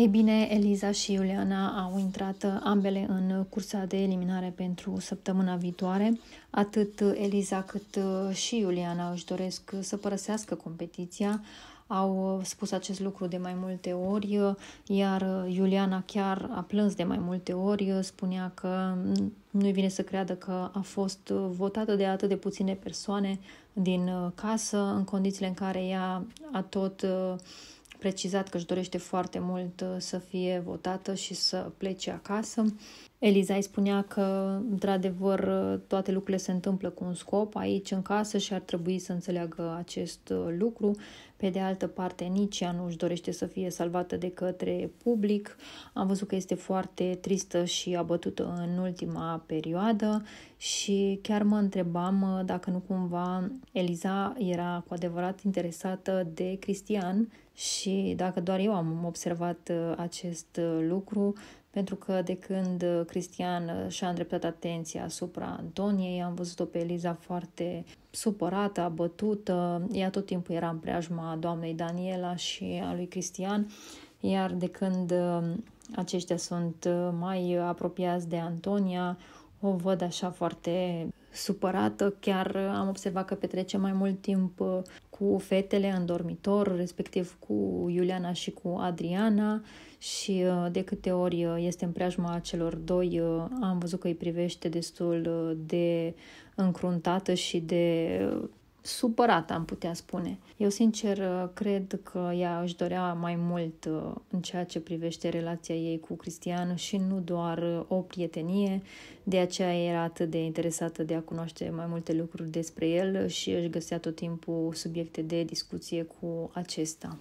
Ei bine, Eliza și Iuliana au intrat ambele în cursa de eliminare pentru săptămâna viitoare. Atât Eliza cât uh, și Iuliana își doresc să părăsească competiția. Au uh, spus acest lucru de mai multe ori, uh, iar Iuliana chiar a plâns de mai multe ori, spunea că mm, nu-i vine să creadă că a fost votată de atât de puține persoane din casă, în condițiile în care ea a tot uh, precizat că își dorește foarte mult uh, să fie votată și să plece acasă. Eliza îi spunea că, într-adevăr, toate lucrurile se întâmplă cu un scop aici în casă și ar trebui să înțeleagă acest uh, lucru. Pe de altă parte, nici ea nu își dorește să fie salvată de către public. Am văzut că este foarte tristă și abătută în ultima perioadă și chiar mă întrebam uh, dacă nu cumva Eliza era cu adevărat interesată de Cristian și dacă doar eu am observat uh, acest lucru, pentru că de când Cristian uh, și-a îndreptat atenția asupra Antoniei, am văzut-o pe Eliza foarte supărată, abătută, ea tot timpul era în preajma doamnei Daniela și a lui Cristian, iar de când uh, aceștia sunt uh, mai apropiați de Antonia, o văd așa foarte supărată. Chiar uh, am observat că petrece mai mult timp uh, cu fetele în dormitor, respectiv cu Iuliana și cu Adriana și uh, de câte ori este în preajma celor doi am văzut că îi privește destul de încruntată și de supărată, am putea spune. Eu, sincer, cred că ea își dorea mai mult uh, în ceea ce privește relația ei cu Cristian și nu doar uh, o prietenie, de aceea era atât de interesată de a cunoaște mai multe lucruri despre el și își găsea tot timpul subiecte de discuție cu acesta.